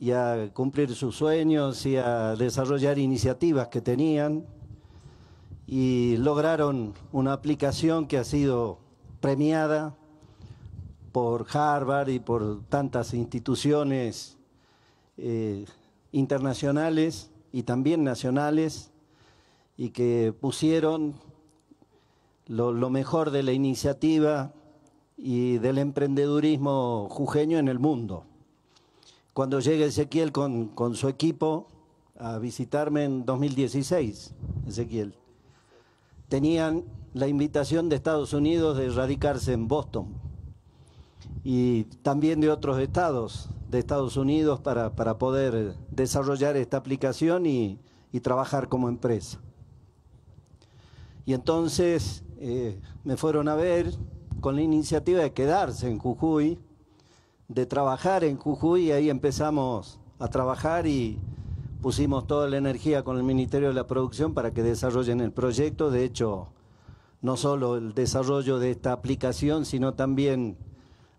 y a cumplir sus sueños y a desarrollar iniciativas que tenían y lograron una aplicación que ha sido premiada por Harvard y por tantas instituciones eh, internacionales y también nacionales y que pusieron lo, lo mejor de la iniciativa y del emprendedurismo jujeño en el mundo cuando llegue Ezequiel con, con su equipo a visitarme en 2016, Ezequiel, tenían la invitación de Estados Unidos de radicarse en Boston y también de otros estados de Estados Unidos para, para poder desarrollar esta aplicación y, y, trabajar como empresa. Y entonces eh, me fueron a ver con la iniciativa de quedarse en Jujuy de trabajar en Jujuy y ahí empezamos a trabajar y pusimos toda la energía con el Ministerio de la Producción para que desarrollen el proyecto. De hecho, no solo el desarrollo de esta aplicación, sino también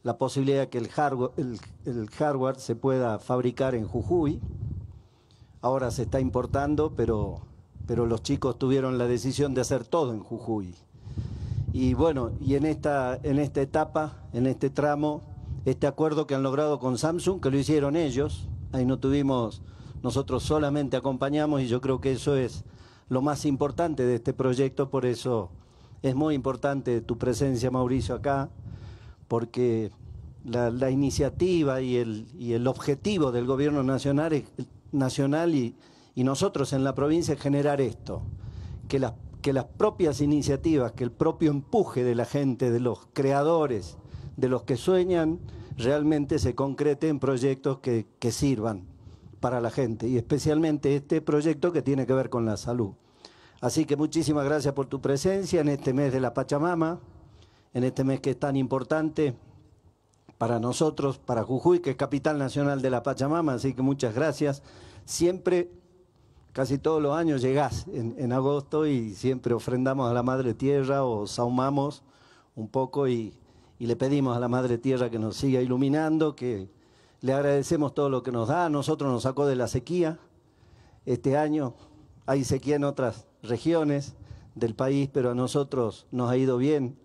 la posibilidad que el hardware, se pueda fabricar en Jujuy. Ahora se está importando, pero, pero los chicos tuvieron la decisión de hacer todo en Jujuy. Y bueno, y en esta, en esta etapa, en este tramo, este acuerdo que han logrado con Samsung, que lo hicieron ellos, ahí no tuvimos, nosotros solamente acompañamos y yo creo que eso es lo más importante de este proyecto, por eso es muy importante tu presencia, Mauricio, acá, porque la, iniciativa y el, y el, objetivo del gobierno nacional, es, nacional y, y, nosotros en la provincia es generar esto, que las, que las propias iniciativas, que el propio empuje de la gente, de los creadores, de los que sueñan realmente se concrete en proyectos que, sirvan para la gente y especialmente este proyecto que tiene que ver con la salud. Así que muchísimas gracias por tu presencia en este mes de la Pachamama, en este mes que es tan importante para nosotros, para Jujuy, que es capital nacional de la Pachamama, así que muchas gracias. Siempre, casi todos los años llegás en, en agosto y siempre ofrendamos a la Madre Tierra o saumamos un poco y y le pedimos a la Madre Tierra que nos siga iluminando, que le agradecemos todo lo que nos da, A nosotros nos sacó de la sequía, este año hay sequía en otras regiones del país, pero a nosotros nos ha ido bien,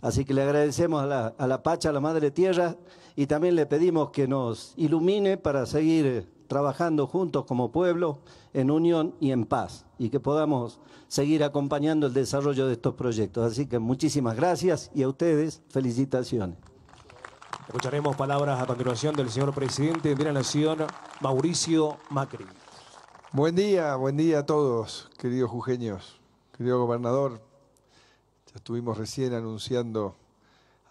así que le agradecemos a la, a la Pacha, a la Madre Tierra, y también le pedimos que nos ilumine para seguir eh, trabajando juntos como pueblo en unión y en paz y que podamos seguir acompañando el desarrollo de estos proyectos. Así que muchísimas gracias y a ustedes felicitaciones. Escucharemos palabras a continuación del señor presidente de la Nación, Mauricio Macri. Buen día, buen día a todos, queridos jujeños, querido gobernador. Ya estuvimos recién anunciando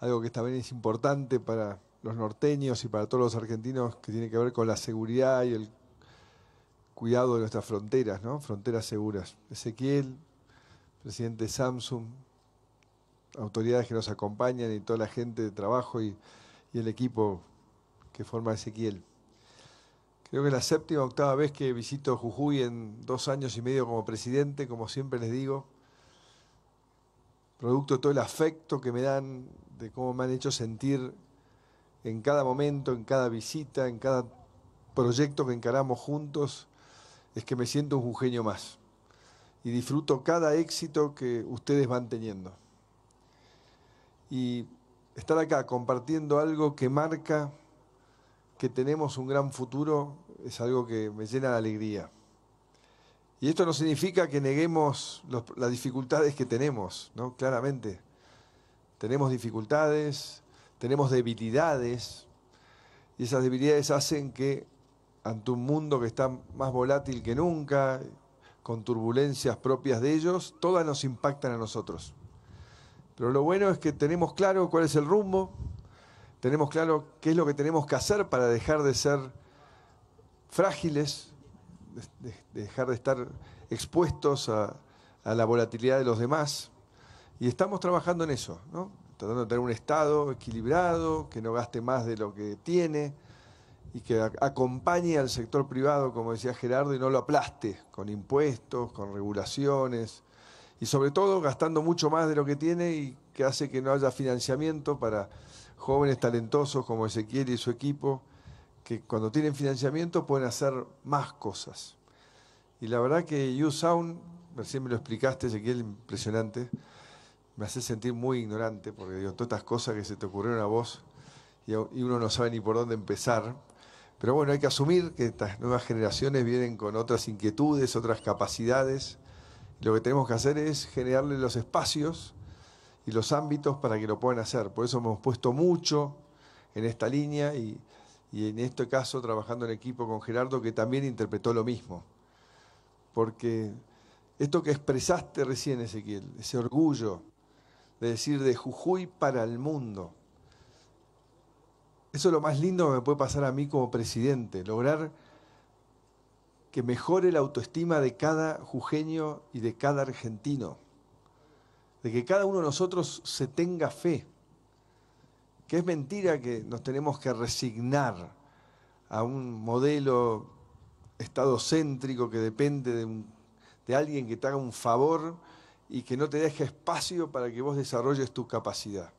algo que también es importante para los norteños y para todos los argentinos que tiene que ver con la seguridad y el cuidado de nuestras fronteras, Fronteras seguras. Ezequiel, presidente Samsung, autoridades que nos acompañan y toda la gente de trabajo y, y el equipo que forma Ezequiel. Creo que es la séptima o octava vez que visito Jujuy en dos años y medio como presidente, como siempre les digo, producto de todo el afecto que me dan, de cómo me han hecho sentir en cada momento, en cada visita, en cada proyecto que encaramos juntos, es que me siento un genio más y disfruto cada éxito que ustedes van teniendo. Y estar acá compartiendo algo que marca que tenemos un gran futuro es algo que me llena de alegría. Y esto no significa que neguemos las dificultades que tenemos, ¿no? Claramente. Tenemos dificultades, tenemos debilidades y esas debilidades hacen que ante un mundo que está más volátil que nunca, con turbulencias propias de ellos, todas nos impactan a nosotros. Pero lo bueno es que tenemos claro cuál es el rumbo, tenemos claro qué es lo que tenemos que hacer para dejar de ser frágiles, dejar de estar expuestos a, a la volatilidad de los demás. Y estamos trabajando en eso, ¿no? tratando de tener un Estado equilibrado, que no gaste más de lo que tiene y que acompañe al sector privado, como decía Gerardo, y no lo aplaste con impuestos, con regulaciones, y sobre todo gastando mucho más de lo que tiene y que hace que no haya financiamiento para jóvenes talentosos como Ezequiel y su equipo, que cuando tienen financiamiento pueden hacer más cosas. Y la verdad que Sound, recién me lo explicaste, Ezequiel, impresionante, me hace sentir muy ignorante, porque digo, todas estas cosas que se te ocurrieron a vos y, uno no sabe ni por dónde empezar. Pero bueno, hay que asumir que estas nuevas generaciones vienen con otras inquietudes, otras capacidades. Lo que tenemos que hacer es generarle los espacios y los ámbitos para que lo puedan hacer. Por eso hemos puesto mucho en esta línea y, y en este caso trabajando en equipo con Gerardo, que también interpretó lo mismo. Porque esto que expresaste recién, Ezequiel, ese orgullo, de decir de Jujuy para el mundo. Eso es lo más lindo que me puede pasar a mí como presidente, lograr que mejore la autoestima de cada jujeño y de cada argentino, de que cada uno de nosotros se tenga fe, que es mentira que nos tenemos que resignar a un modelo estado céntrico que depende de, de alguien que te haga un favor y que no te deje espacio para que vos desarrolles tu capacidad.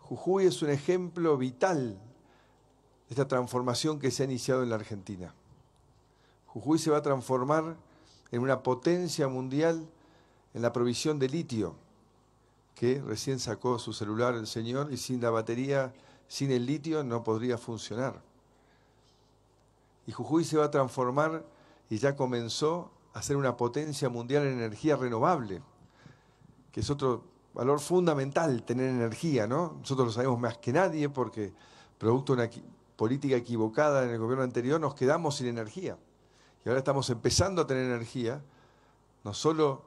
Jujuy es un ejemplo vital de esta transformación que se ha iniciado en la Argentina. Jujuy se va a transformar en una potencia mundial en la provisión de litio, que recién sacó su celular el señor y sin la batería, sin el litio no podría funcionar. Y Jujuy se va a transformar y ya comenzó hacer una potencia mundial en energía renovable, que es otro valor fundamental tener energía, ¿no? Nosotros lo sabemos más que nadie porque producto de una política equivocada en el gobierno anterior nos quedamos sin energía. Y ahora estamos empezando a tener energía, no solo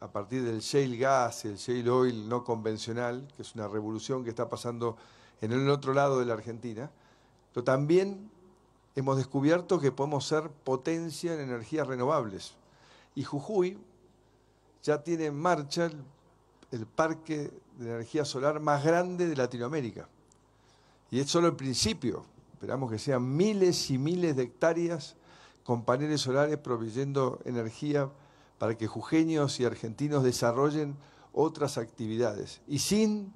a partir del shale gas y el shale oil no convencional, que es una revolución que está pasando en el otro lado de la Argentina, pero también hemos descubierto que podemos ser potencia en energías renovables. Y Jujuy ya tiene en marcha el, parque de energía solar más grande de Latinoamérica. Y es solo el principio. Esperamos que sean miles y miles de hectáreas con paneles solares proveyendo energía para que jujeños y argentinos desarrollen otras actividades y sin,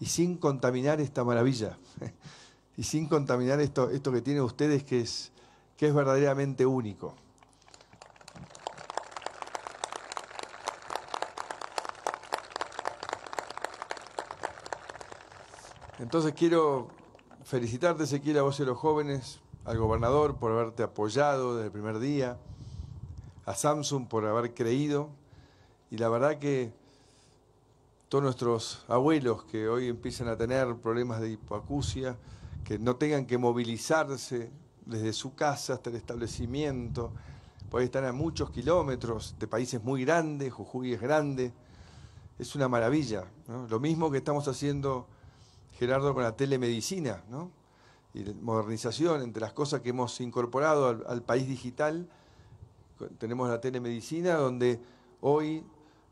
y sin contaminar esta maravilla. y sin contaminar esto, esto que tienen ustedes que es, verdaderamente único. Entonces quiero felicitarte, Ezequiel, a vos y los jóvenes, al gobernador por haberte apoyado desde el primer día, a Samsung por haber creído, y la verdad que todos nuestros abuelos que hoy empiezan a tener problemas de hipoacusia, que no tengan que movilizarse desde su casa hasta el establecimiento, pueden estar a muchos kilómetros de países muy grandes, Jujuy es grande, es una maravilla. Lo mismo que estamos haciendo, Gerardo, con la telemedicina, ¿no? y modernización, entre las cosas que hemos incorporado al país digital, tenemos la telemedicina, donde hoy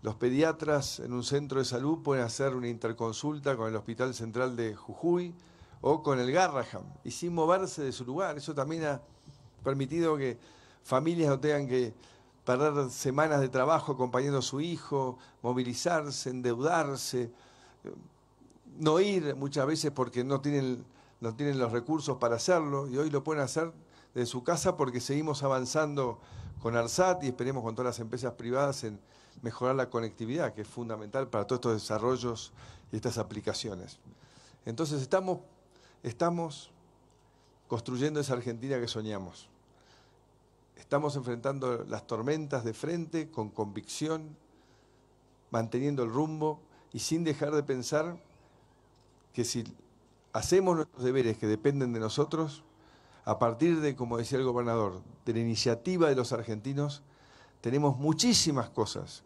los pediatras en un centro de salud pueden hacer una interconsulta con el Hospital Central de Jujuy, o con el Garraham, y sin moverse de su lugar. Eso también ha permitido que familias no tengan que perder semanas de trabajo acompañando a su hijo, movilizarse, endeudarse, no ir muchas veces porque no tienen, no tienen los recursos para hacerlo, y hoy lo pueden hacer desde su casa porque seguimos avanzando con ARSAT y esperemos con todas las empresas privadas en mejorar la conectividad, que es fundamental para todos estos desarrollos y estas aplicaciones. Entonces estamos Estamos construyendo esa Argentina que soñamos. Estamos enfrentando las tormentas de frente con convicción, manteniendo el rumbo y sin dejar de pensar que si hacemos nuestros deberes que dependen de nosotros, a partir de, como decía el gobernador, de la iniciativa de los argentinos, tenemos muchísimas cosas,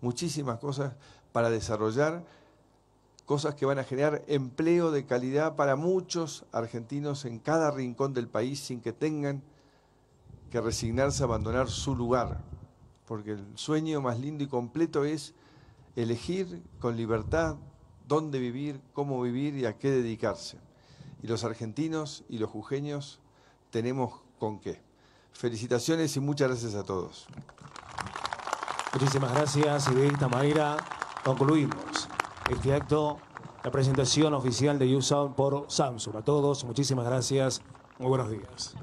muchísimas cosas para desarrollar cosas que van a generar empleo de calidad para muchos argentinos en cada rincón del país sin que tengan que resignarse a abandonar su lugar, porque el sueño más lindo y completo es elegir con libertad dónde vivir, cómo vivir y a qué dedicarse. Y los argentinos y los jujeños tenemos con qué. Felicitaciones y muchas gracias a todos. Muchísimas gracias y de esta manera concluimos este la presentación oficial de Sound por Samsung. A todos, muchísimas gracias. Muy buenos días.